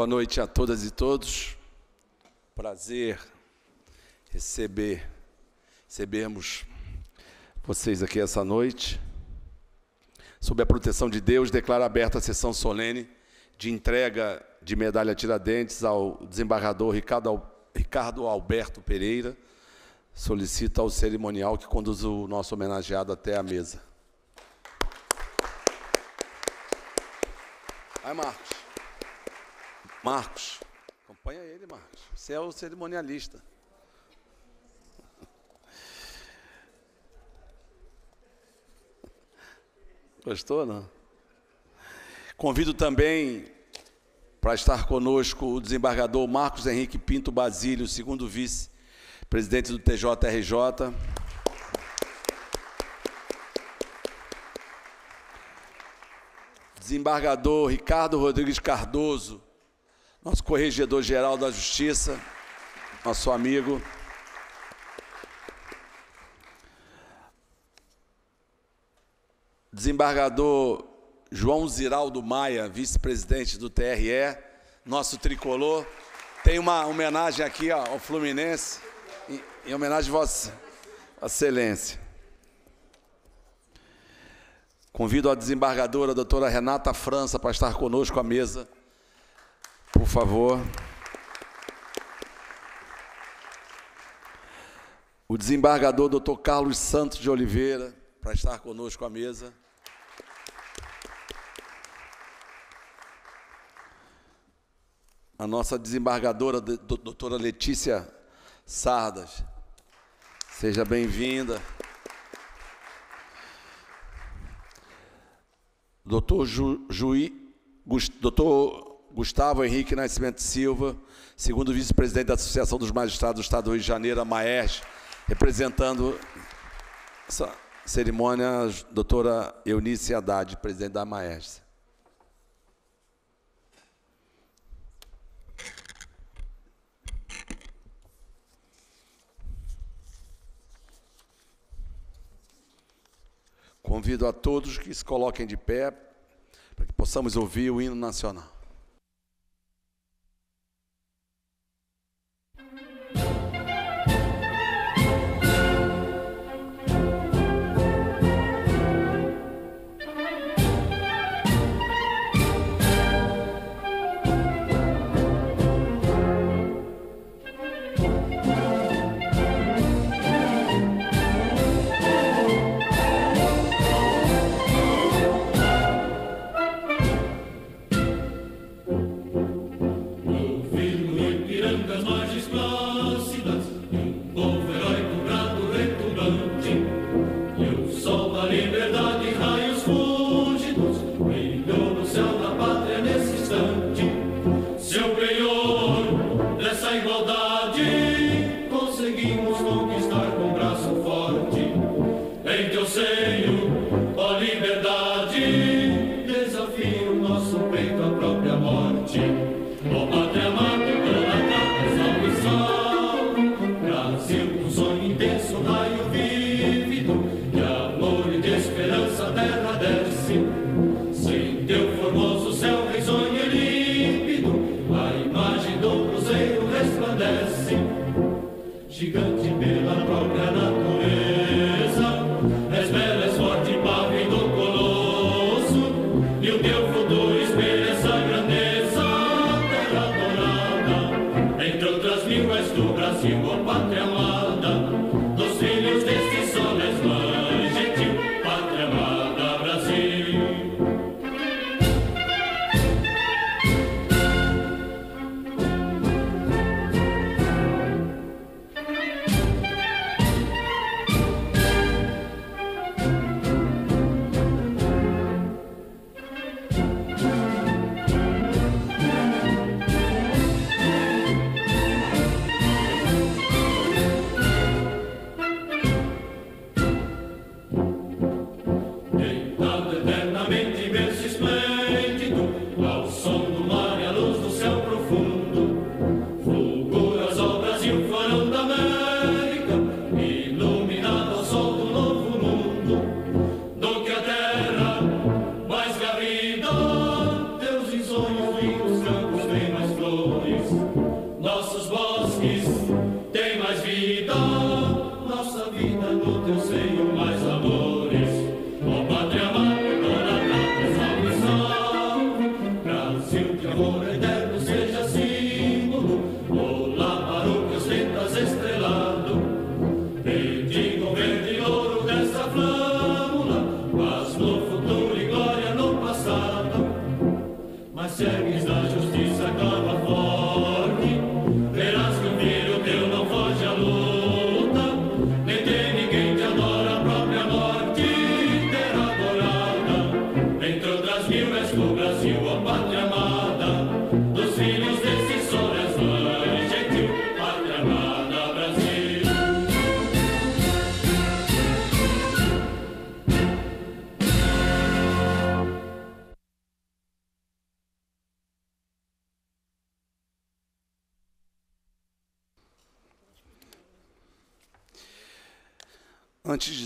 Boa noite a todas e todos. Prazer receber recebermos vocês aqui essa noite. Sob a proteção de Deus, declaro aberta a sessão solene de entrega de medalha Tiradentes ao desembargador Ricardo, Ricardo Alberto Pereira. Solicito ao cerimonial que conduza o nosso homenageado até a mesa. Vai, Marcos. Marcos. Acompanha ele, Marcos. Você é o cerimonialista. Gostou, não? Convido também para estar conosco o desembargador Marcos Henrique Pinto Basílio, segundo vice-presidente do TJRJ. Desembargador Ricardo Rodrigues Cardoso, nosso corregedor-geral da Justiça, nosso amigo. Desembargador João Ziraldo Maia, vice-presidente do TRE, nosso tricolor. Tem uma homenagem aqui ao Fluminense, em homenagem a Vossa Excelência. Convido a desembargadora, a doutora Renata França, para estar conosco à mesa por favor. O desembargador Dr. Carlos Santos de Oliveira, para estar conosco à mesa. A nossa desembargadora, doutora Letícia Sardas. Seja bem-vinda. Doutor Ju, Juiz, Doutor Gustavo Henrique Nascimento Silva, segundo vice-presidente da Associação dos Magistrados do Estado do Rio de Janeiro, a Maes, representando essa cerimônia, a doutora Eunice Haddad, presidente da Maes. Convido a todos que se coloquem de pé para que possamos ouvir o hino nacional.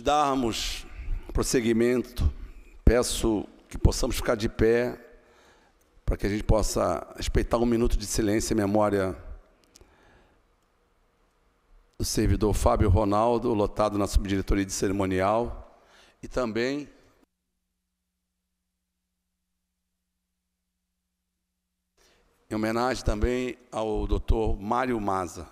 darmos prosseguimento, peço que possamos ficar de pé para que a gente possa respeitar um minuto de silêncio em memória do servidor Fábio Ronaldo, lotado na subdiretoria de cerimonial, e também em homenagem também ao Dr. Mário Maza.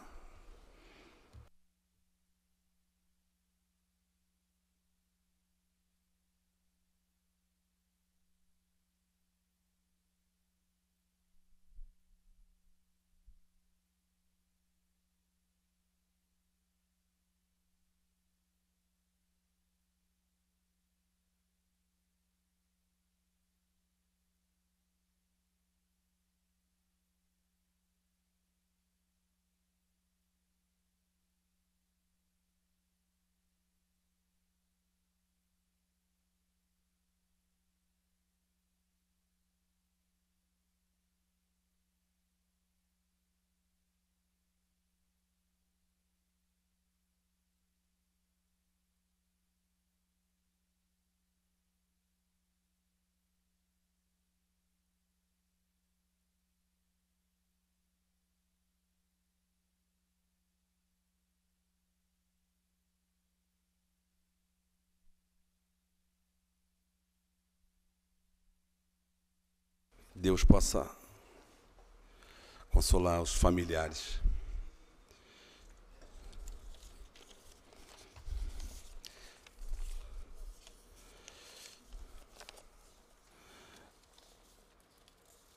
Deus possa consolar os familiares.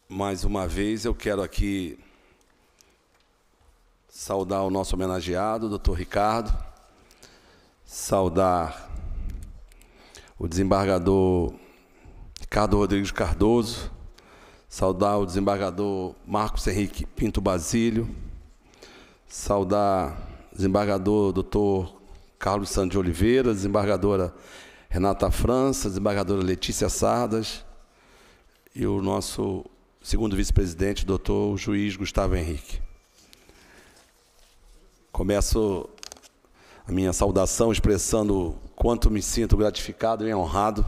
Mais uma vez eu quero aqui saudar o nosso homenageado, doutor Ricardo, saudar o desembargador Ricardo Rodrigues Cardoso, Saudar o desembargador Marcos Henrique Pinto Basílio. Saudar o desembargador doutor Carlos Santos de Oliveira, desembargadora Renata França, desembargadora Letícia Sardas e o nosso segundo vice-presidente, doutor juiz Gustavo Henrique. Começo a minha saudação expressando quanto me sinto gratificado e honrado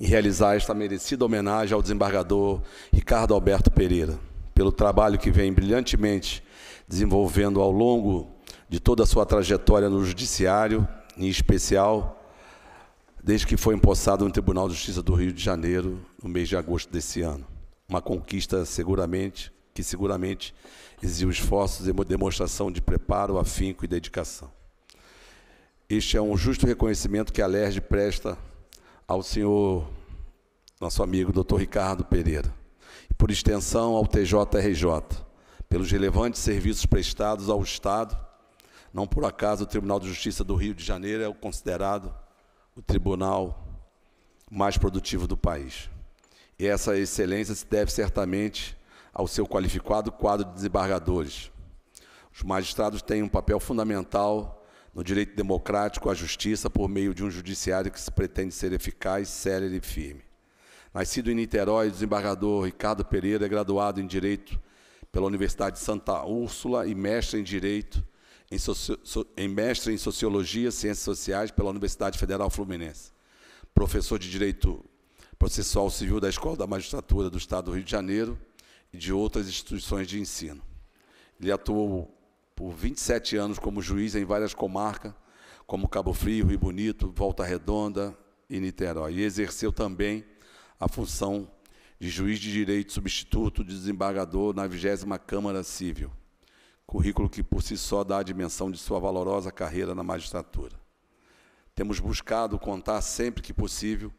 em realizar esta merecida homenagem ao desembargador Ricardo Alberto Pereira, pelo trabalho que vem brilhantemente desenvolvendo ao longo de toda a sua trajetória no Judiciário, em especial desde que foi empossado no Tribunal de Justiça do Rio de Janeiro no mês de agosto desse ano. Uma conquista seguramente que seguramente exigiu esforços e demonstração de preparo, afinco e dedicação. Este é um justo reconhecimento que a LERJ presta ao senhor, nosso amigo Dr. Ricardo Pereira, e por extensão ao TJRJ, pelos relevantes serviços prestados ao Estado. Não por acaso o Tribunal de Justiça do Rio de Janeiro é o considerado o tribunal mais produtivo do país. E essa excelência se deve certamente ao seu qualificado quadro de desembargadores. Os magistrados têm um papel fundamental no direito democrático à justiça por meio de um judiciário que se pretende ser eficaz, célere e firme. Nascido em Niterói, desembargador Ricardo Pereira é graduado em Direito pela Universidade de Santa Úrsula e mestre em Direito, em, socio, em mestre em Sociologia e Ciências Sociais pela Universidade Federal Fluminense. Professor de Direito Processual Civil da Escola da Magistratura do Estado do Rio de Janeiro e de outras instituições de ensino. Ele atuou por 27 anos como juiz em várias comarcas, como Cabo Frio, Rio Bonito, Volta Redonda e Niterói. E exerceu também a função de juiz de direito substituto de desembargador na 20 Câmara Civil. Currículo que por si só dá a dimensão de sua valorosa carreira na magistratura. Temos buscado contar sempre que possível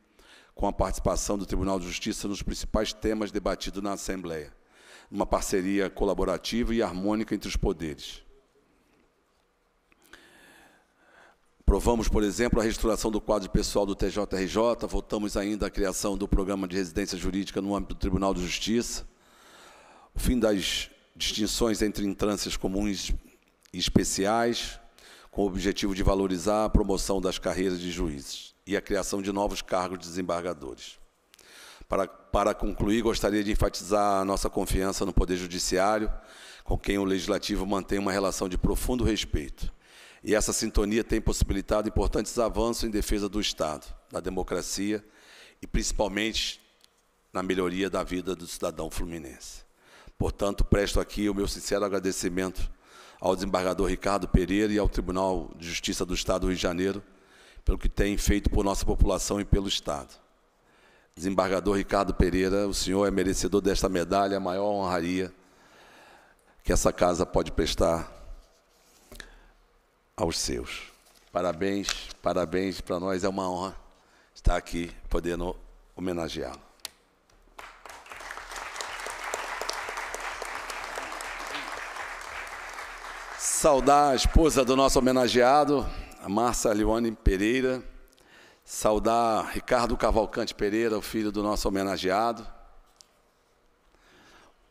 com a participação do Tribunal de Justiça nos principais temas debatidos na Assembleia, numa parceria colaborativa e harmônica entre os poderes. Aprovamos, por exemplo, a restauração do quadro pessoal do TJRJ, votamos ainda a criação do programa de residência jurídica no âmbito do Tribunal de Justiça, o fim das distinções entre entrâncias comuns e especiais, com o objetivo de valorizar a promoção das carreiras de juízes e a criação de novos cargos de desembargadores. Para, para concluir, gostaria de enfatizar a nossa confiança no Poder Judiciário, com quem o Legislativo mantém uma relação de profundo respeito e essa sintonia tem possibilitado importantes avanços em defesa do Estado, da democracia e principalmente na melhoria da vida do cidadão fluminense. Portanto, presto aqui o meu sincero agradecimento ao desembargador Ricardo Pereira e ao Tribunal de Justiça do Estado do Rio de Janeiro pelo que tem feito por nossa população e pelo Estado. Desembargador Ricardo Pereira, o senhor é merecedor desta medalha, a maior honraria que essa casa pode prestar aos seus. Parabéns, parabéns para nós, é uma honra estar aqui podendo homenageá-lo. Saudar a esposa do nosso homenageado, a Márcia Leone Pereira. Saudar Ricardo Cavalcante Pereira, o filho do nosso homenageado.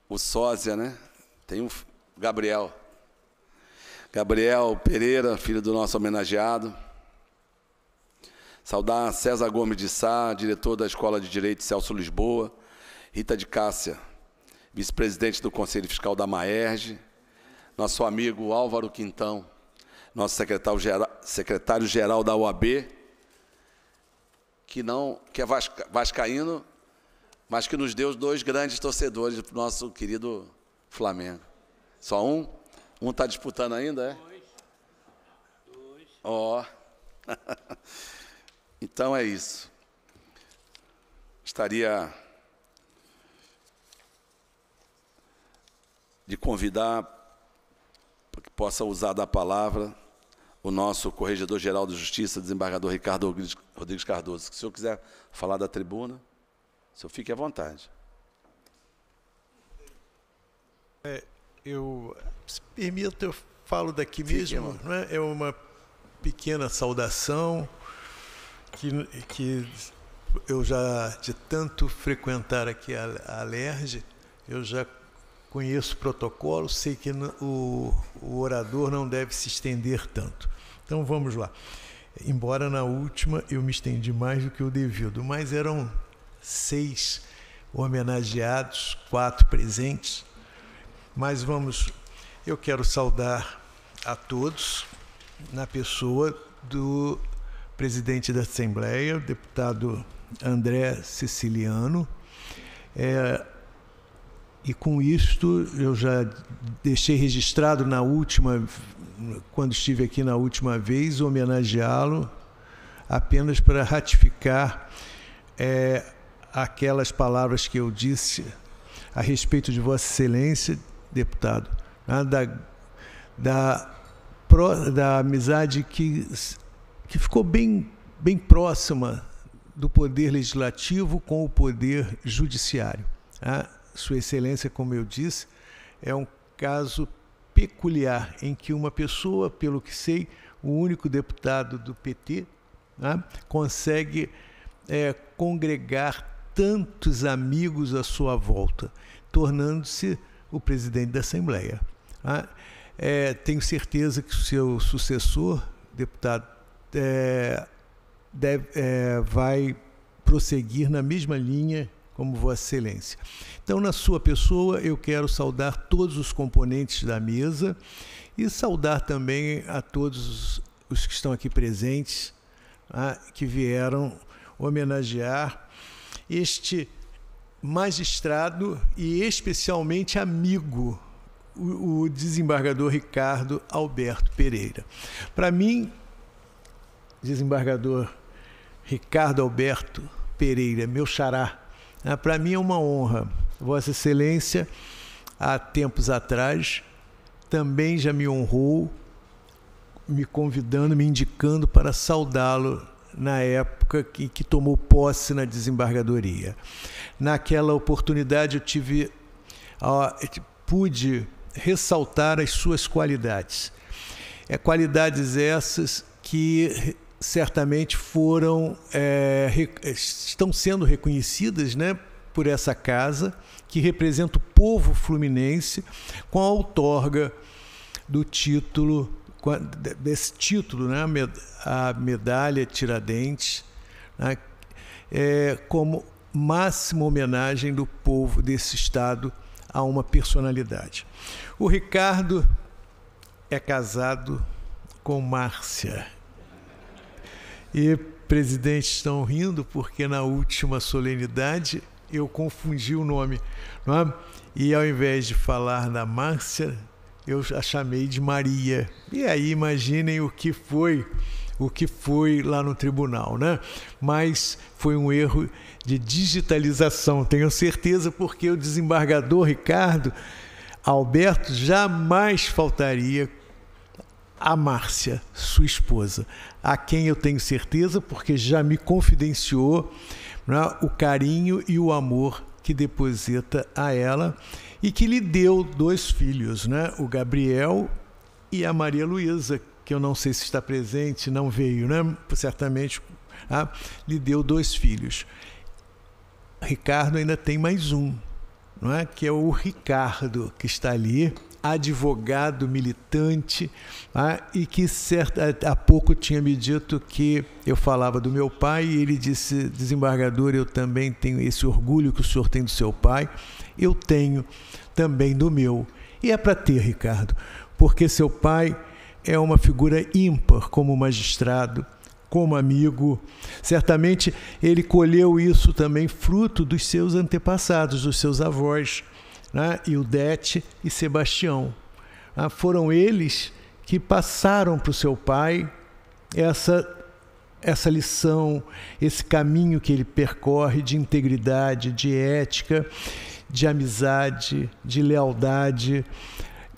O sósia, né? Tem o Gabriel. Gabriel Pereira, filho do nosso homenageado. Saudar César Gomes de Sá, diretor da Escola de Direito Celso Lisboa. Rita de Cássia, vice-presidente do Conselho Fiscal da Maerge. Nosso amigo Álvaro Quintão, nosso secretário-geral da UAB, que, não, que é vascaíno, mas que nos deu dois grandes torcedores do nosso querido Flamengo. Só um? Um está disputando ainda, é? Dois. Dois. Ó. então é isso. Estaria de convidar para que possa usar da palavra o nosso Corregedor-Geral de Justiça, desembargador Ricardo Rodrigues Cardoso. Se o senhor quiser falar da tribuna, o senhor fique à vontade. É, eu se permita, eu falo daqui mesmo, né? é uma pequena saudação que, que eu já, de tanto frequentar aqui a, a Alerj, eu já conheço o protocolo, sei que o, o orador não deve se estender tanto. Então vamos lá. Embora na última eu me estendi mais do que o devido, mas eram seis homenageados, quatro presentes, mas vamos, eu quero saudar a todos na pessoa do presidente da Assembleia, o deputado André Siciliano. É, e com isto, eu já deixei registrado na última, quando estive aqui na última vez, homenageá-lo apenas para ratificar é, aquelas palavras que eu disse a respeito de Vossa Excelência deputado, né? da, da, pro, da amizade que, que ficou bem, bem próxima do poder legislativo com o poder judiciário. Né? Sua Excelência, como eu disse, é um caso peculiar em que uma pessoa, pelo que sei, o único deputado do PT, né, consegue é, congregar tantos amigos à sua volta, tornando-se o presidente da Assembleia. Ah, é, tenho certeza que o seu sucessor, deputado, é, deve, é, vai prosseguir na mesma linha como Vossa Excelência. Então, na sua pessoa, eu quero saudar todos os componentes da mesa e saudar também a todos os que estão aqui presentes, ah, que vieram homenagear este magistrado e especialmente amigo, o, desembargador Ricardo Alberto Pereira. Para mim, desembargador Ricardo Alberto Pereira, meu xará, né, para mim é uma honra. Vossa Excelência, há tempos atrás, também já me honrou, me convidando, me indicando para saudá-lo na época que, que tomou posse na desembargadoria. Naquela oportunidade eu tive, ó, pude ressaltar as suas qualidades. É, qualidades essas que certamente foram é, re, estão sendo reconhecidas, né, por essa casa que representa o povo fluminense com a outorga do título desse título, né, a medalha Tiradentes, né, é, como máxima homenagem do povo desse estado a uma personalidade. O Ricardo é casado com Márcia. E presidentes estão rindo porque na última solenidade eu confundi o nome, é? E ao invés de falar da Márcia, eu a chamei de Maria. E aí imaginem o que foi, o que foi lá no tribunal, né? Mas foi um erro de digitalização, tenho certeza, porque o desembargador Ricardo Alberto jamais faltaria a Márcia, sua esposa, a quem eu tenho certeza, porque já me confidenciou né, o carinho e o amor que deposita a ela e que lhe deu dois filhos, né? o Gabriel e a Maria Luísa, que eu não sei se está presente, não veio, né? certamente ah, lhe deu dois filhos. Ricardo ainda tem mais um, não é? que é o Ricardo, que está ali, advogado militante, tá? e que certa, há pouco tinha me dito que eu falava do meu pai, e ele disse: desembargador, eu também tenho esse orgulho que o senhor tem do seu pai, eu tenho também do meu. E é para ter, Ricardo, porque seu pai é uma figura ímpar como magistrado, como amigo. Certamente ele colheu isso também fruto dos seus antepassados, dos seus avós né, Ildete e Sebastião. Ah, foram eles que passaram para o seu pai essa essa lição, esse caminho que ele percorre de integridade, de ética, de amizade, de lealdade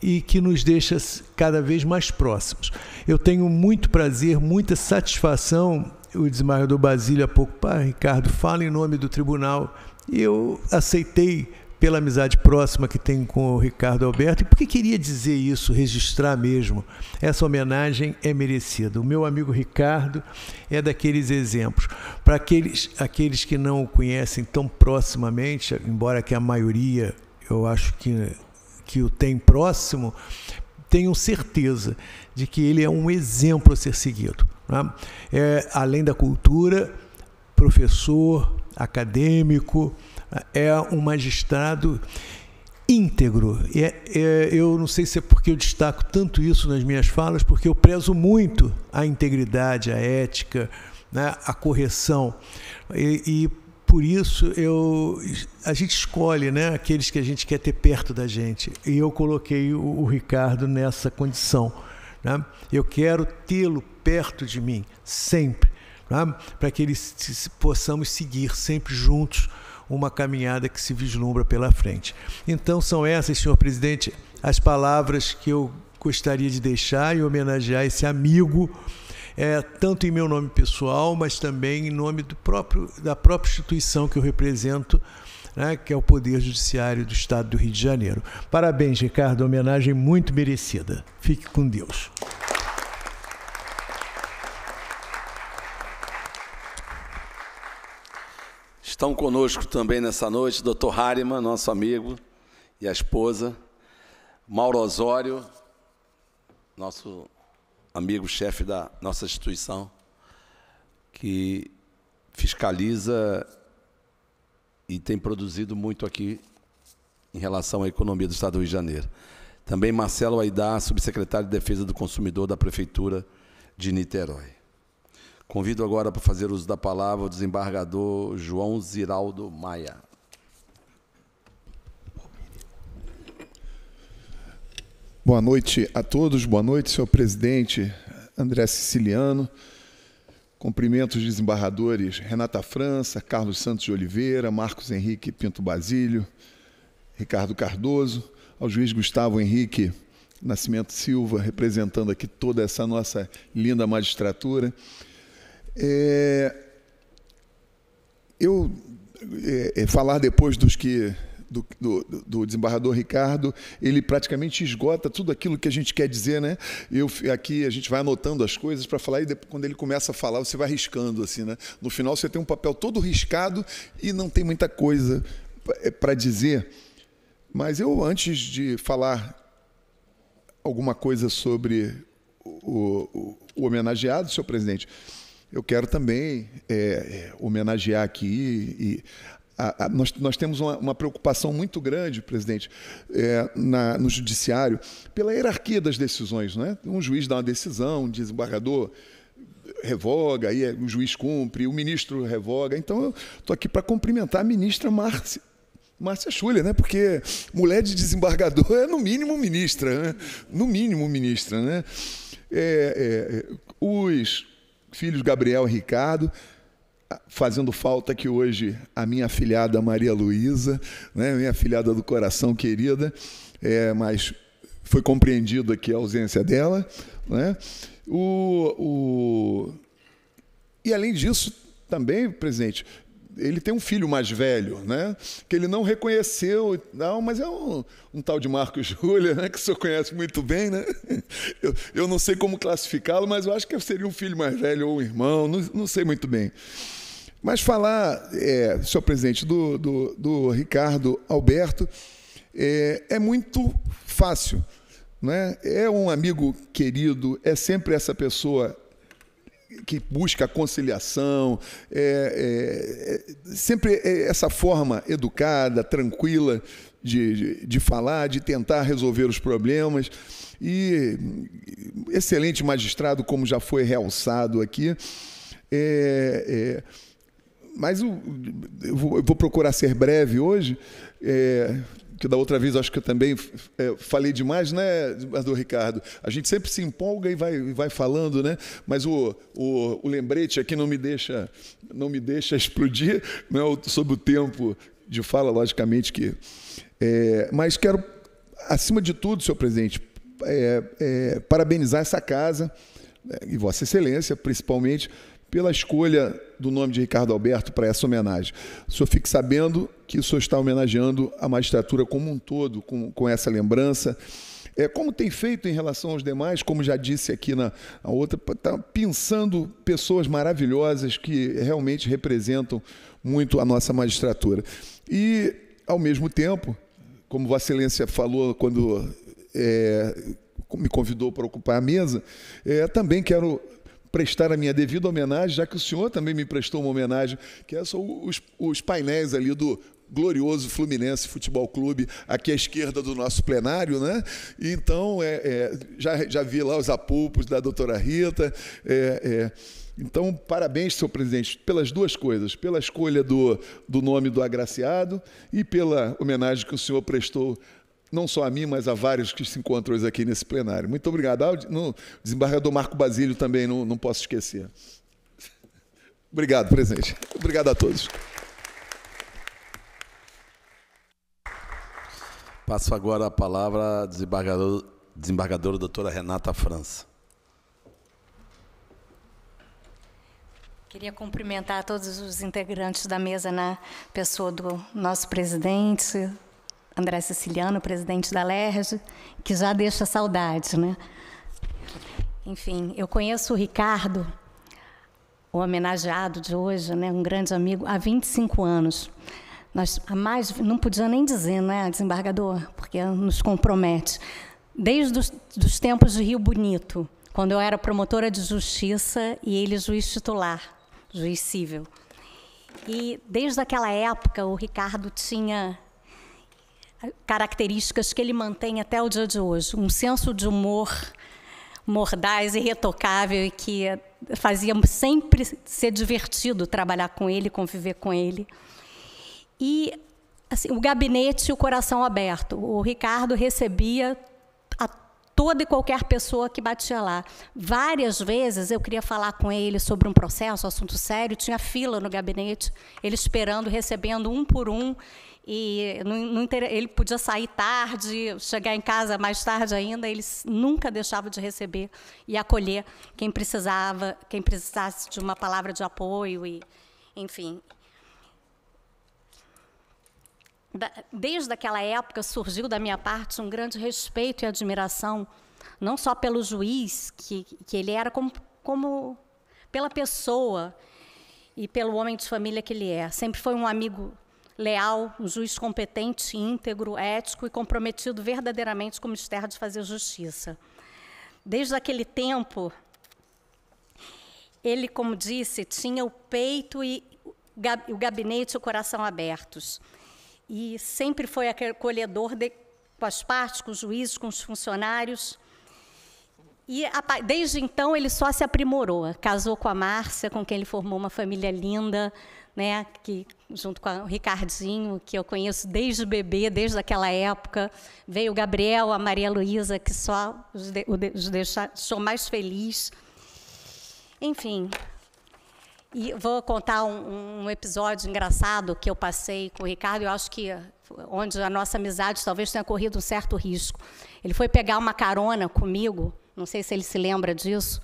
e que nos deixa cada vez mais próximos. Eu tenho muito prazer, muita satisfação. O desmaio do Basílio há pouco, pai Ricardo, fala em nome do tribunal. E eu aceitei pela amizade próxima que tenho com o Ricardo Alberto, e porque queria dizer isso, registrar mesmo. Essa homenagem é merecida. O meu amigo Ricardo é daqueles exemplos. Para aqueles, aqueles que não o conhecem tão proximamente, embora que a maioria eu acho que, que o tem próximo, tenham certeza de que ele é um exemplo a ser seguido. Né? É, além da cultura, professor, acadêmico, é um magistrado íntegro. E é, é, eu não sei se é porque eu destaco tanto isso nas minhas falas, porque eu prezo muito a integridade, a ética, né, a correção. E, e por isso eu, a gente escolhe né, aqueles que a gente quer ter perto da gente. E eu coloquei o, o Ricardo nessa condição. Né? Eu quero tê-lo perto de mim, sempre. Né? para que eles se, possamos seguir sempre juntos uma caminhada que se vislumbra pela frente. Então, são essas, senhor presidente, as palavras que eu gostaria de deixar e homenagear esse amigo. É, tanto em meu nome pessoal, mas também em nome do próprio, da própria instituição que eu represento, né, que é o Poder Judiciário do Estado do Rio de Janeiro. Parabéns, Ricardo, homenagem muito merecida. Fique com Deus. Estão conosco também nessa noite Dr. Harima, nosso amigo, e a esposa, Mauro Osório, nosso amigo chefe da nossa instituição, que fiscaliza e tem produzido muito aqui em relação à economia do Estado do Rio de Janeiro. Também Marcelo Aidá, subsecretário de Defesa do Consumidor da Prefeitura de Niterói. Convido agora para fazer uso da palavra o desembargador João Ziraldo Maia. Boa noite a todos, boa noite, senhor presidente André Siciliano. Cumprimento os desembargadores Renata França, Carlos Santos de Oliveira, Marcos Henrique Pinto Basílio, Ricardo Cardoso, ao juiz Gustavo Henrique Nascimento Silva, representando aqui toda essa nossa linda magistratura. É, eu é, é, falar depois dos que do, do, do, desembargador Ricardo, ele praticamente esgota tudo aquilo que a gente quer dizer, né? Eu aqui a gente vai anotando as coisas para falar e depois, quando ele começa a falar você vai riscando assim, né? No final você tem um papel todo riscado e não tem muita coisa para é, dizer. Mas eu antes de falar alguma coisa sobre o, o, o homenageado, senhor presidente, eu quero também é, é, homenagear aqui e a, a, nós, nós, temos uma, uma, preocupação muito grande, presidente, é, na, no judiciário, pela hierarquia das decisões. Né? Um juiz dá uma decisão, um desembargador revoga, aí é, o juiz cumpre, o ministro revoga. Então, eu estou aqui para cumprimentar a ministra Márcia. Márcia Schuller, né? Porque mulher de desembargador é no mínimo ministra, né? No mínimo ministra, né? É, é, é os, filhos Gabriel e Ricardo, fazendo falta que hoje a minha filhada Maria Luísa, né, minha filhada do coração querida, é, mas foi compreendido aqui a ausência dela, né? O, o... E além disso, também, presidente, ele tem um filho mais velho, né? Que ele não reconheceu, não, mas é um, um tal de Marcos Júlia, né? Que o senhor conhece muito bem, né? Eu, eu não sei como classificá-lo, mas eu acho que seria um filho mais velho ou um irmão, não, não sei muito bem. Mas falar, é, senhor presidente, do, do, do Ricardo Alberto é, é muito fácil. Né? É um amigo querido, é sempre essa pessoa que busca a conciliação, é, é, é sempre é essa forma educada, tranquila de, de, de, falar, de tentar resolver os problemas. E excelente magistrado, como já foi realçado aqui. É, é mas eu, vou, eu, vou, procurar ser breve hoje que da outra vez eu acho que eu também é, falei demais, né, do Ricardo? A gente sempre se empolga e vai, vai falando, né? Mas o, o, o lembrete aqui não me deixa, não me deixa explodir né, sobre o tempo de fala, logicamente que. É, mas quero, acima de tudo, senhor presidente, é, é parabenizar essa casa né, e Vossa Excelência, principalmente pela escolha do nome de Ricardo Alberto para essa homenagem. O senhor fique sabendo que o senhor está homenageando a magistratura como um todo com, com essa lembrança. É, como tem feito em relação aos demais, como já disse aqui na outra, está pensando pessoas maravilhosas que realmente representam muito a nossa magistratura. E, ao mesmo tempo, como Vossa Excelência falou quando é, me convidou para ocupar a mesa, é, também quero prestar a minha devida homenagem, já que o senhor também me prestou uma homenagem, que é os, os painéis ali do glorioso Fluminense Futebol Clube, aqui à esquerda do nosso plenário, né? Então, é, é já, já vi lá os apulpos da doutora Rita. É, é. Então, parabéns, senhor presidente, pelas duas coisas, pela escolha do, do nome do agraciado e pela homenagem que o senhor prestou não só a mim, mas a vários que se encontram hoje aqui nesse plenário. Muito obrigado. Ah, o desembargador Marco Basílio também, não, não posso esquecer. Obrigado, presidente. Obrigado a todos. Passo agora a palavra à desembargadora doutora Renata França. Queria cumprimentar todos os integrantes da mesa na né? pessoa do nosso presidente, André Siciliano, presidente da LERJ, que já deixa saudade, né? Enfim, eu conheço o Ricardo, o homenageado de hoje, né, um grande amigo, há 25 anos. Nós há mais, não podia nem dizer, né, desembargador, porque nos compromete. Desde os dos tempos de Rio Bonito, quando eu era promotora de justiça e ele juiz titular, juiz cível. E desde aquela época o Ricardo tinha características que ele mantém até o dia de hoje. Um senso de humor mordaz, irretocável e que fazia sempre ser divertido trabalhar com ele, conviver com ele. E assim, o gabinete e o coração aberto. O Ricardo recebia a toda e qualquer pessoa que batia lá. Várias vezes eu queria falar com ele sobre um processo, assunto sério, tinha fila no gabinete, ele esperando, recebendo um por um, e não, não, ele podia sair tarde, chegar em casa mais tarde ainda, ele nunca deixava de receber e acolher quem precisava, quem precisasse de uma palavra de apoio e, enfim. desde aquela época surgiu da minha parte um grande respeito e admiração, não só pelo juiz que, que ele era, como, como pela pessoa e pelo homem de família que ele é. Sempre foi um amigo leal, um juiz competente, íntegro, ético e comprometido verdadeiramente com o mistério de fazer justiça. Desde aquele tempo, ele, como disse, tinha o peito e o gabinete e o coração abertos. E sempre foi acolhedor de, com as partes, com os juízes, com os funcionários. E a, desde então ele só se aprimorou. Casou com a Márcia, com quem ele formou uma família linda, né, que junto com o Ricardinho, que eu conheço desde bebê, desde aquela época. Veio o Gabriel, a Maria Luísa, que só os, de, os sou mais feliz. Enfim, e vou contar um, um, episódio engraçado que eu passei com o Ricardo, eu acho que onde a nossa amizade talvez tenha corrido um certo risco. Ele foi pegar uma carona comigo, não sei se ele se lembra disso,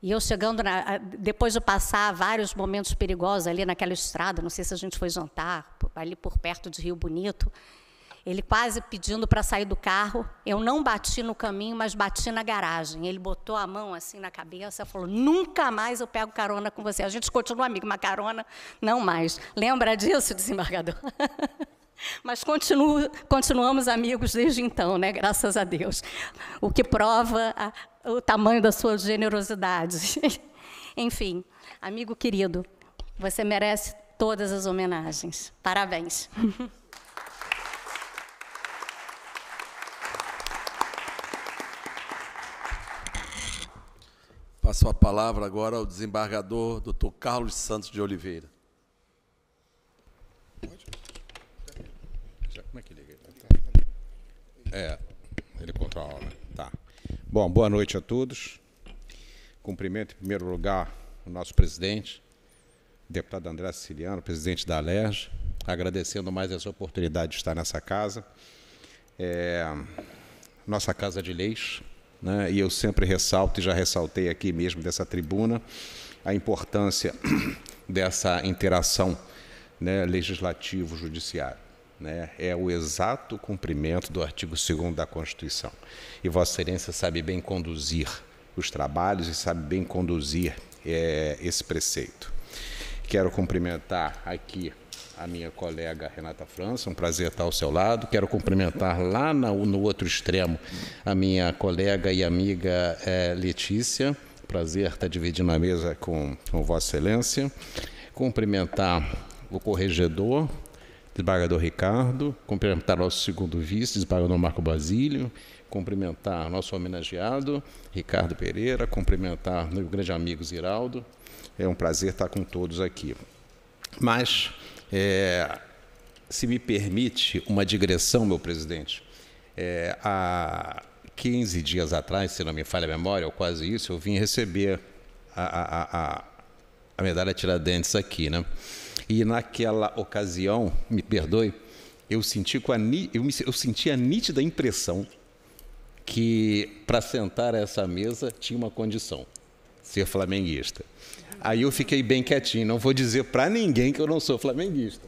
e eu chegando, na, depois de passar vários momentos perigosos ali naquela estrada, não sei se a gente foi jantar, ali por perto de Rio Bonito, ele quase pedindo para sair do carro. Eu não bati no caminho, mas bati na garagem. Ele botou a mão assim na cabeça, falou: "Nunca mais eu pego carona com você. A gente continua amigo, mas carona não mais". Lembra disso, desembargador? mas continuo, continuamos amigos desde então, né? Graças a Deus. O que prova a, o tamanho da sua generosidade. Enfim, amigo querido, você merece todas as homenagens. Parabéns. Passo a palavra agora ao desembargador Dr. Carlos Santos de Oliveira. É, ele controla. Bom, boa noite a todos. Cumprimento, em primeiro lugar, o nosso presidente, deputado André Siciliano, presidente da Alerj, agradecendo mais essa oportunidade de estar nessa casa. É, nossa casa de leis, né? e eu sempre ressalto, e já ressaltei aqui mesmo dessa tribuna, a importância dessa interação né, legislativo-judiciário né, é o exato cumprimento do artigo 2 da Constituição. E Vossa Excelência sabe bem conduzir os trabalhos e sabe bem conduzir é, esse preceito. Quero cumprimentar aqui a minha colega Renata França, um prazer estar ao seu lado. Quero cumprimentar lá no, no outro extremo a minha colega e amiga é, Letícia, prazer estar dividindo a mesa com, com Vossa Excelência. Cumprimentar o corregedor, desembargador Ricardo, cumprimentar nosso segundo vice, desembargador Marco Basílio, cumprimentar nosso homenageado, Ricardo Pereira, cumprimentar meu grande amigo Ziraldo. É um prazer estar com todos aqui. Mas, é, se me permite uma digressão, meu presidente, é, há 15 dias atrás, se não me falha a memória, ou quase isso, eu vim receber a, a, a, a medalha é Tiradentes aqui, né? E naquela ocasião, me perdoe, eu senti, com a, eu, me, eu senti a nítida impressão que para sentar a essa mesa tinha uma condição: ser flamenguista. Aí eu fiquei bem quietinho, não vou dizer para ninguém que eu não sou flamenguista.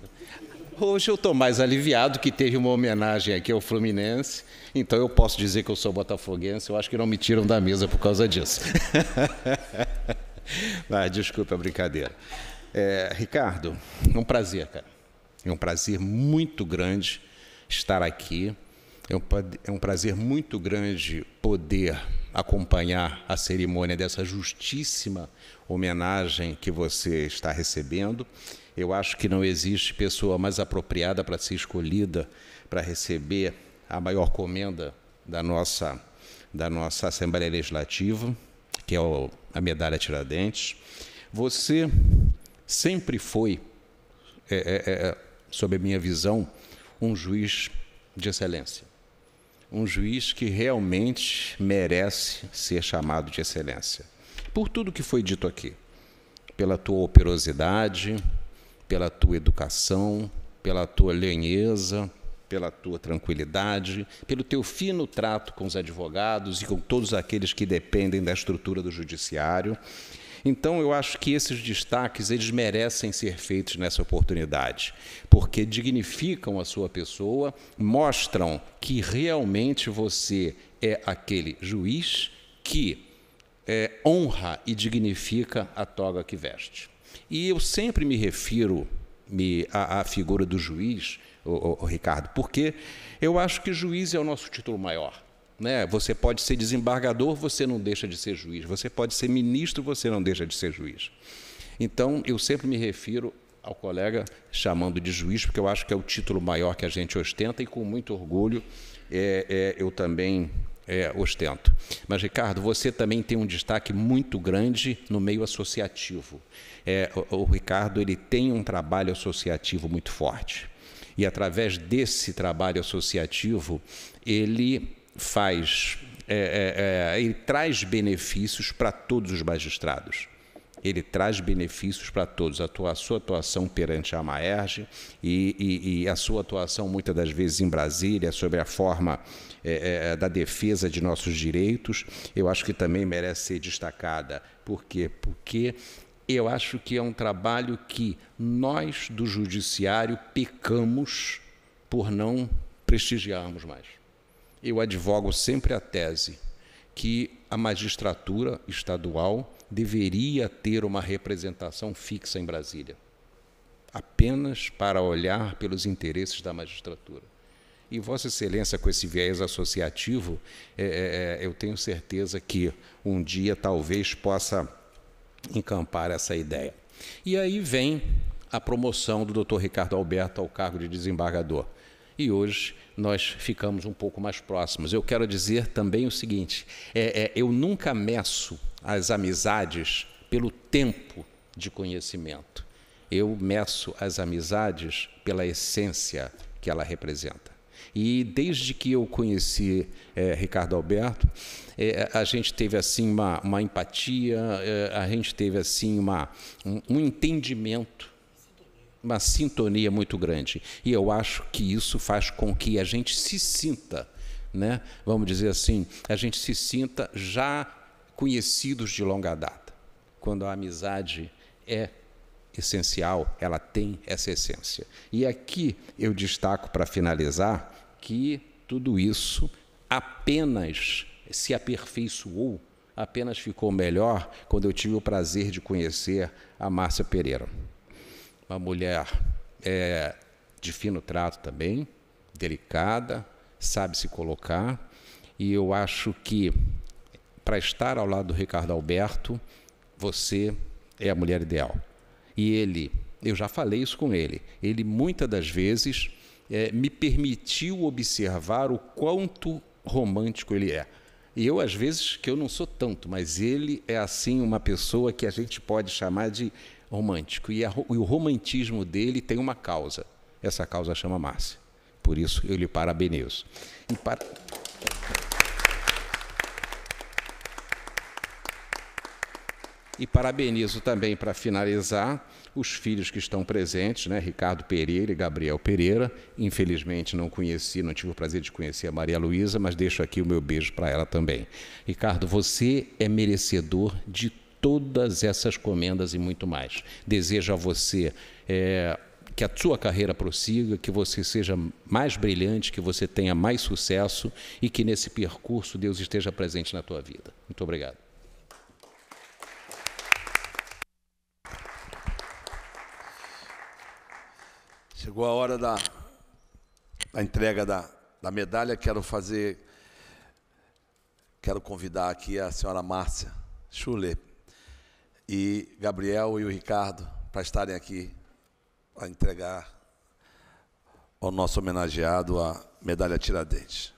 Hoje eu estou mais aliviado que teve uma homenagem aqui ao Fluminense, então eu posso dizer que eu sou botafoguense, eu acho que não me tiram da mesa por causa disso. Vai, desculpa a brincadeira. É, Ricardo, é um prazer, cara. É um prazer muito grande estar aqui. É, é um, prazer muito grande poder acompanhar a cerimônia dessa justíssima homenagem que você está recebendo. Eu acho que não existe pessoa mais apropriada para ser escolhida para receber a maior comenda da nossa, da nossa Assembleia Legislativa, que é o a medalha Tiradentes. Você sempre foi, é é, é, é, sob a minha visão, um juiz de excelência. Um juiz que realmente merece ser chamado de excelência. Por tudo que foi dito aqui, pela tua operosidade, pela tua educação, pela tua lenheza, pela tua tranquilidade, pelo teu fino trato com os advogados e com todos aqueles que dependem da estrutura do judiciário. Então, eu acho que esses destaques eles merecem ser feitos nessa oportunidade, porque dignificam a sua pessoa, mostram que realmente você é aquele juiz que é, honra e dignifica a toga que veste. E eu sempre me refiro me, à, à figura do juiz o, o, Ricardo, porque eu acho que juiz é o nosso título maior. Né? Você pode ser desembargador, você não deixa de ser juiz. Você pode ser ministro, você não deixa de ser juiz. Então, eu sempre me refiro ao colega chamando de juiz, porque eu acho que é o título maior que a gente ostenta e com muito orgulho é, é, eu também é, ostento. Mas, Ricardo, você também tem um destaque muito grande no meio associativo. É, o, o, Ricardo ele tem um trabalho associativo muito forte e através desse trabalho associativo ele faz, é, é, é ele traz benefícios para todos os magistrados ele traz benefícios para todos. A, tua, a, sua atuação perante a Maerge e, e, e, a sua atuação, muitas das vezes, em Brasília, sobre a forma é, é, é, da defesa de nossos direitos, eu acho que também merece ser destacada. Por quê? Porque eu acho que é um trabalho que nós do judiciário pecamos por não prestigiarmos mais. Eu advogo sempre a tese que a magistratura estadual deveria ter uma representação fixa em Brasília, apenas para olhar pelos interesses da magistratura. E Vossa Excelência, com esse viés associativo, é, é, é eu tenho certeza que um dia talvez possa encampar essa ideia. E aí vem a promoção do Dr. Ricardo Alberto ao cargo de desembargador. E hoje nós ficamos um pouco mais próximos. Eu quero dizer também o seguinte: é, é, eu nunca meço as amizades pelo tempo de conhecimento. Eu meço as amizades pela essência que ela representa. E desde que eu conheci é, Ricardo Alberto, é, a gente teve assim uma, uma empatia, é, a gente teve assim uma, um, um entendimento uma sintonia muito grande. E eu acho que isso faz com que a gente se sinta, né? vamos dizer assim, a gente se sinta já conhecidos de longa data, quando a amizade é essencial, ela tem essa essência. E aqui eu destaco para finalizar que tudo isso apenas se aperfeiçoou, apenas ficou melhor quando eu tive o prazer de conhecer a Márcia Pereira. Uma mulher é, de fino trato também, delicada, sabe se colocar, e eu acho que para estar ao lado do Ricardo Alberto, você é a mulher ideal. E ele, eu já falei isso com ele, ele muitas das vezes é, me permitiu observar o quanto romântico ele é. E eu, às vezes, que eu não sou tanto, mas ele é assim uma pessoa que a gente pode chamar de romântico. E, a, e o romantismo dele tem uma causa. Essa causa chama Márcia. Por isso eu lhe parabenizo. E para... E parabenizo também, para finalizar, os filhos que estão presentes, né? Ricardo Pereira e Gabriel Pereira. Infelizmente não conheci, não tive o prazer de conhecer a Maria Luísa, mas deixo aqui o meu beijo para ela também. Ricardo, você é merecedor de todas essas comendas e muito mais. Desejo a você é, que a sua carreira prossiga, que você seja mais brilhante, que você tenha mais sucesso e que nesse percurso Deus esteja presente na tua vida. Muito obrigado. Chegou a hora da, da entrega da, da medalha. Quero fazer. Quero convidar aqui a senhora Márcia Schuller e Gabriel e o Ricardo para estarem aqui para entregar ao nosso homenageado a medalha Tiradentes.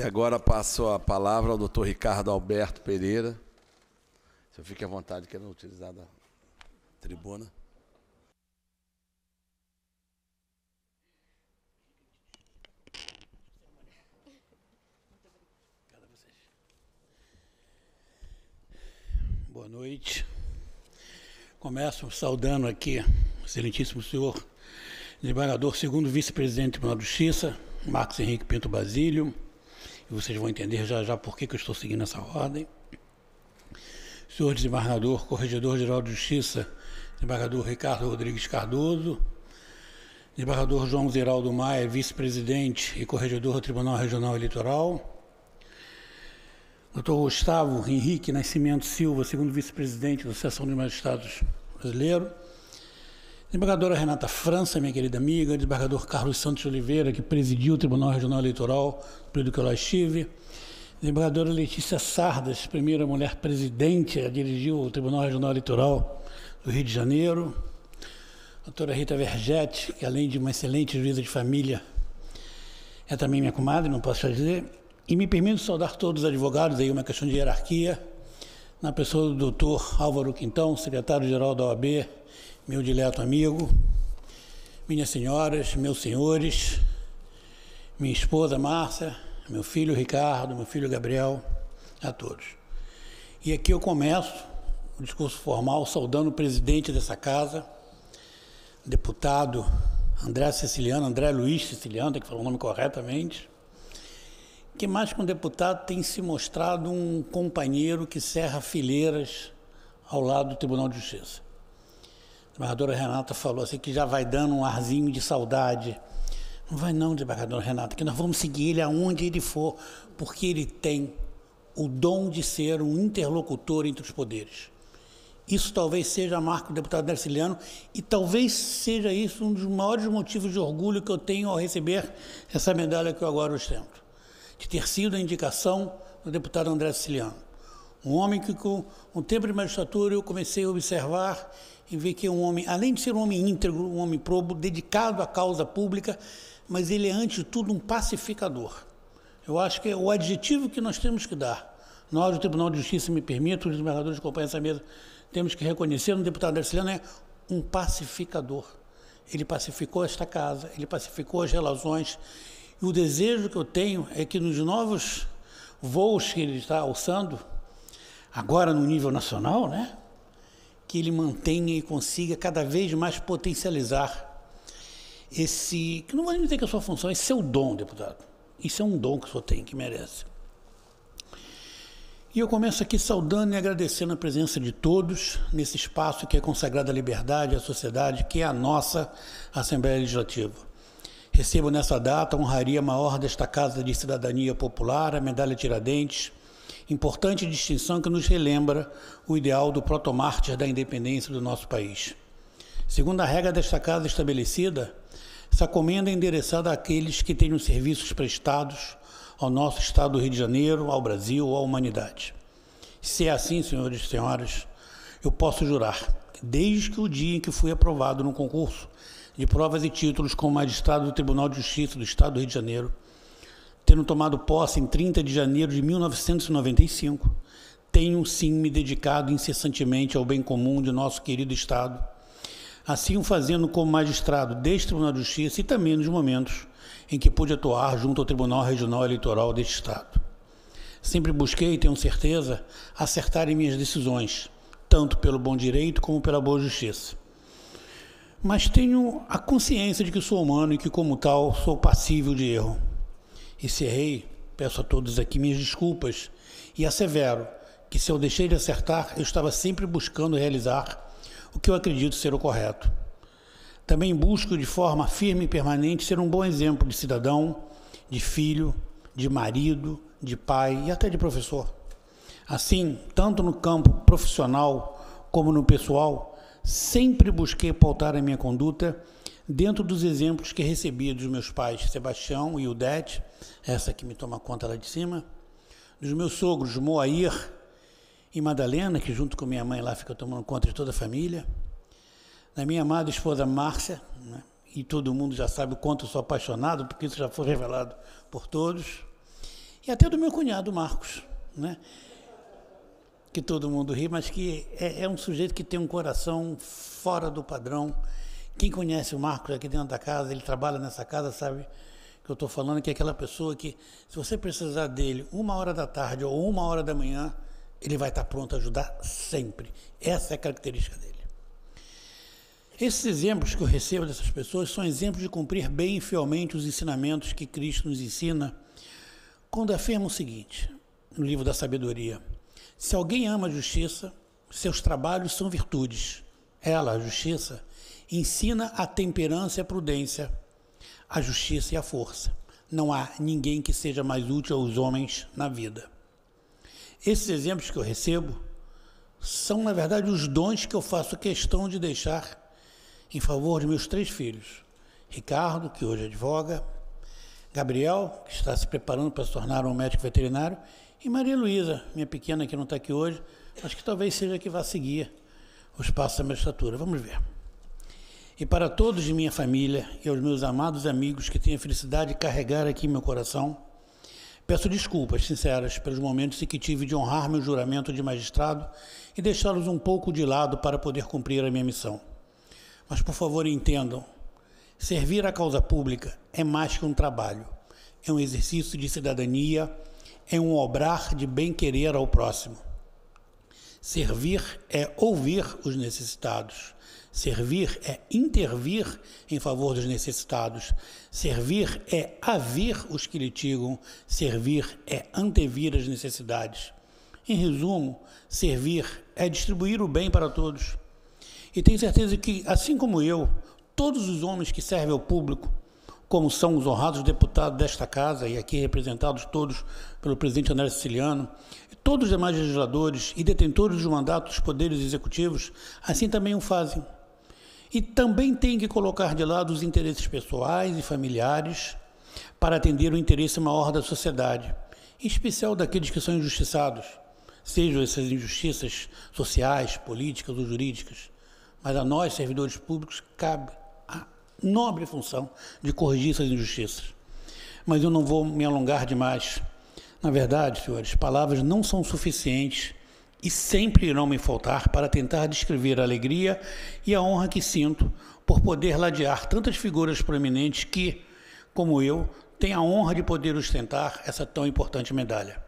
E agora passo a palavra ao doutor Ricardo Alberto Pereira. Se eu fique à vontade, quero não é utilizar da tribuna. Boa noite. Começo saudando aqui o excelentíssimo senhor desembargador, segundo vice-presidente do Tribunal de Justiça, Marcos Henrique Pinto Basílio, e vocês vão entender já já por que, que eu estou seguindo essa ordem. Senhor desembargador, corregedor-geral de Justiça, desembargador Ricardo Rodrigues Cardoso, desembargador João Ziraldo Maia, vice-presidente e corregedor do Tribunal Regional Eleitoral, doutor Gustavo Henrique Nascimento Silva, segundo vice-presidente da Associação de Magistrados Brasileiro, Desembargadora Renata França, minha querida amiga, desembargador Carlos Santos Oliveira, que presidiu o Tribunal Regional Eleitoral, período que eu lá estive, desembargadora Letícia Sardas, primeira mulher presidente a dirigir o Tribunal Regional Eleitoral do Rio de Janeiro, doutora Rita Vergetti, que além de uma excelente juíza de família, é também minha comadre, não posso dizer, e me permito saudar todos os advogados, aí uma questão de hierarquia, na pessoa do doutor Álvaro Quintão, secretário-geral da OAB, meu dileto amigo, minhas senhoras, meus senhores, minha esposa Márcia, meu filho Ricardo, meu filho Gabriel, a todos. E aqui eu começo o discurso formal saudando o presidente dessa casa, deputado André Ceciliano, André Luiz Siciliano, tem que falar o nome corretamente, que mais que um deputado tem se mostrado um companheiro que serra fileiras ao lado do Tribunal de Justiça desembargadora Renata falou assim que já vai dando um arzinho de saudade. Não vai não, desembargadora Renata, que nós vamos seguir ele aonde ele for, porque ele tem o dom de ser um interlocutor entre os poderes. Isso talvez seja a marca do deputado Narciliano e talvez seja isso um dos maiores motivos de orgulho que eu tenho ao receber essa medalha que eu agora ostento, de ter sido a indicação do deputado André Siciliano. Um homem que, com um tempo de magistratura, eu comecei a observar em ver que é um homem, além de ser um homem íntegro, um homem probo, dedicado à causa pública, mas ele é, antes de tudo, um pacificador. Eu acho que é o adjetivo que nós temos que dar. Nós, o Tribunal de Justiça, me permito, os desembargadores que acompanham essa mesa, temos que reconhecer no deputado Arceliano é um pacificador. Ele pacificou esta casa, ele pacificou as relações. E o desejo que eu tenho é que nos novos voos que ele está alçando, agora no nível nacional, né? que ele mantenha e consiga cada vez mais potencializar esse, que não vou nem dizer que é a sua função, esse é seu dom, deputado. Isso é um dom que o senhor tem, que merece. E eu começo aqui saudando e agradecendo a presença de todos nesse espaço que é consagrado à liberdade, à sociedade, que é a nossa Assembleia Legislativa. Recebo nessa data a honraria maior desta Casa de Cidadania Popular, a Medalha Tiradentes, importante distinção que nos relembra o ideal do protomártir da independência do nosso país. Segundo a regra desta casa estabelecida, essa comenda é endereçada àqueles que tenham serviços prestados ao nosso Estado do Rio de Janeiro, ao Brasil, à humanidade. Se é assim, senhores e senhoras, eu posso jurar, desde que o dia em que fui aprovado no concurso de provas e títulos como magistrado do Tribunal de Justiça do Estado do Rio de Janeiro, tendo tomado posse em 30 de janeiro de 1995, tenho sim me dedicado incessantemente ao bem comum de nosso querido Estado, assim o fazendo como magistrado deste Tribunal de Justiça e também nos momentos em que pude atuar junto ao Tribunal Regional Eleitoral deste Estado. Sempre busquei, tenho certeza, acertar em minhas decisões, tanto pelo bom direito como pela boa justiça. Mas tenho a consciência de que sou humano e que, como tal, sou passível de erro. Encerrei, peço a todos aqui minhas desculpas e assevero que se eu deixei de acertar, eu estava sempre buscando realizar o que eu acredito ser o correto. Também busco de forma firme e permanente ser um bom exemplo de cidadão, de filho, de marido, de pai e até de professor. Assim, tanto no campo profissional como no pessoal, sempre busquei pautar a minha conduta dentro dos exemplos que recebi dos meus pais, Sebastião e Udete, essa que me toma conta lá de cima, dos meus sogros Moair e Madalena, que junto com minha mãe lá fica tomando conta de toda a família, da minha amada esposa Márcia, né? e todo mundo já sabe o quanto sou apaixonado, porque isso já foi revelado por todos, e até do meu cunhado Marcos, né? que todo mundo ri, mas que é, é um sujeito que tem um coração fora do padrão quem conhece o Marcos aqui dentro da casa, ele trabalha nessa casa, sabe que eu estou falando, que é aquela pessoa que, se você precisar dele uma hora da tarde ou uma hora da manhã, ele vai estar tá pronto a ajudar sempre. Essa é a característica dele. Esses exemplos que eu recebo dessas pessoas são exemplos de cumprir bem e fielmente os ensinamentos que Cristo nos ensina, quando afirma o seguinte, no livro da sabedoria: se alguém ama a justiça, seus trabalhos são virtudes. Ela, a justiça, Ensina a temperança e a prudência, a justiça e a força. Não há ninguém que seja mais útil aos homens na vida. Esses exemplos que eu recebo são, na verdade, os dons que eu faço questão de deixar em favor de meus três filhos: Ricardo, que hoje advoga, Gabriel, que está se preparando para se tornar um médico veterinário, e Maria Luísa, minha pequena que não está aqui hoje, mas que talvez seja a que vá seguir os passos da magistratura. Vamos ver. E para todos de minha família e aos meus amados amigos que têm a felicidade de carregar aqui meu coração, peço desculpas sinceras pelos momentos em que tive de honrar meu juramento de magistrado e deixá-los um pouco de lado para poder cumprir a minha missão. Mas por favor entendam, servir a causa pública é mais que um trabalho, é um exercício de cidadania, é um obrar de bem-querer ao próximo. Servir é ouvir os necessitados Servir é intervir em favor dos necessitados. Servir é haver os que litigam. Servir é antevir as necessidades. Em resumo, servir é distribuir o bem para todos. E tenho certeza que, assim como eu, todos os homens que servem ao público, como são os honrados deputados desta casa e aqui representados todos pelo presidente André Siciliano, e todos os demais legisladores e detentores dos mandatos dos poderes executivos, assim também o fazem. E também tem que colocar de lado os interesses pessoais e familiares para atender o interesse maior da sociedade, em especial daqueles que são injustiçados, sejam essas injustiças sociais, políticas ou jurídicas. Mas a nós, servidores públicos, cabe a nobre função de corrigir essas injustiças. Mas eu não vou me alongar demais. Na verdade, senhores, palavras não são suficientes e sempre irão me faltar para tentar descrever a alegria e a honra que sinto por poder ladear tantas figuras proeminentes que, como eu, têm a honra de poder ostentar essa tão importante medalha.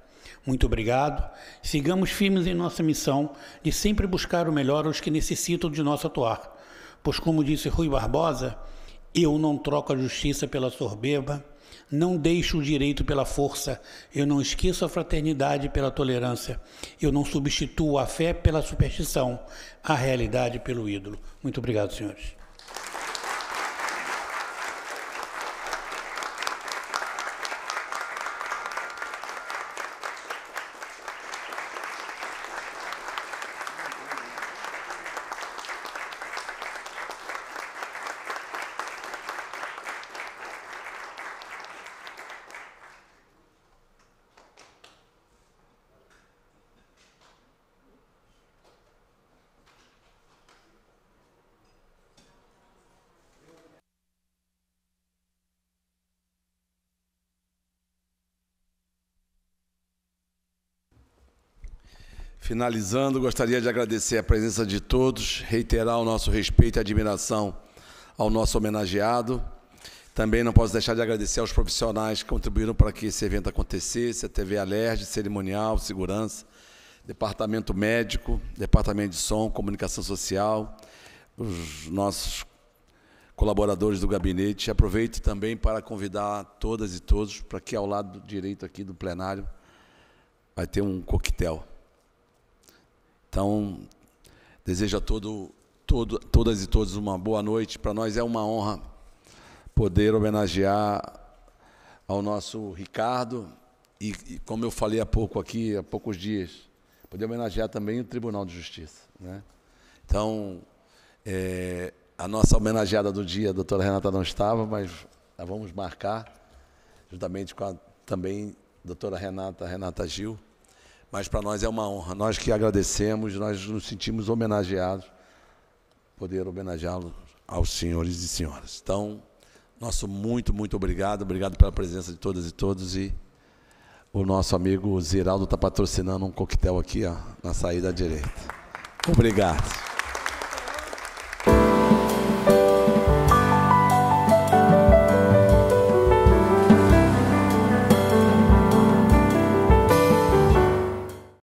Muito obrigado. Sigamos firmes em nossa missão de sempre buscar o melhor aos que necessitam de nosso atuar. Pois, como disse Rui Barbosa, eu não troco a justiça pela sorbeba. Não deixo o direito pela força. Eu não esqueço a fraternidade pela tolerância. Eu não substituo a fé pela superstição, a realidade pelo ídolo. Muito obrigado, senhores. Finalizando, gostaria de agradecer a presença de todos, reiterar o nosso respeito e admiração ao nosso homenageado. Também não posso deixar de agradecer aos profissionais que contribuíram para que esse evento acontecesse, a TV Alerj, Cerimonial, Segurança, Departamento Médico, Departamento de Som, Comunicação Social, os nossos colaboradores do gabinete. Aproveito também para convidar todas e todos para que ao lado direito aqui do plenário vai ter um coquetel. Então, desejo a todo, todo, todas e todos uma boa noite. Para nós é uma honra poder homenagear ao nosso Ricardo e, e, como eu falei há pouco aqui, há poucos dias, poder homenagear também o Tribunal de Justiça. Né? Então, é, a nossa homenageada do dia, a doutora Renata não estava, mas vamos marcar, juntamente com a também doutora Renata, Renata Gil. Mas para nós é uma honra. Nós que agradecemos, nós nos sentimos homenageados, poder homenageá-los aos senhores e senhoras. Então, nosso muito, muito obrigado. Obrigado pela presença de todas e todos. E o nosso amigo Ziraldo está patrocinando um coquetel aqui ó, na saída à direita. Obrigado.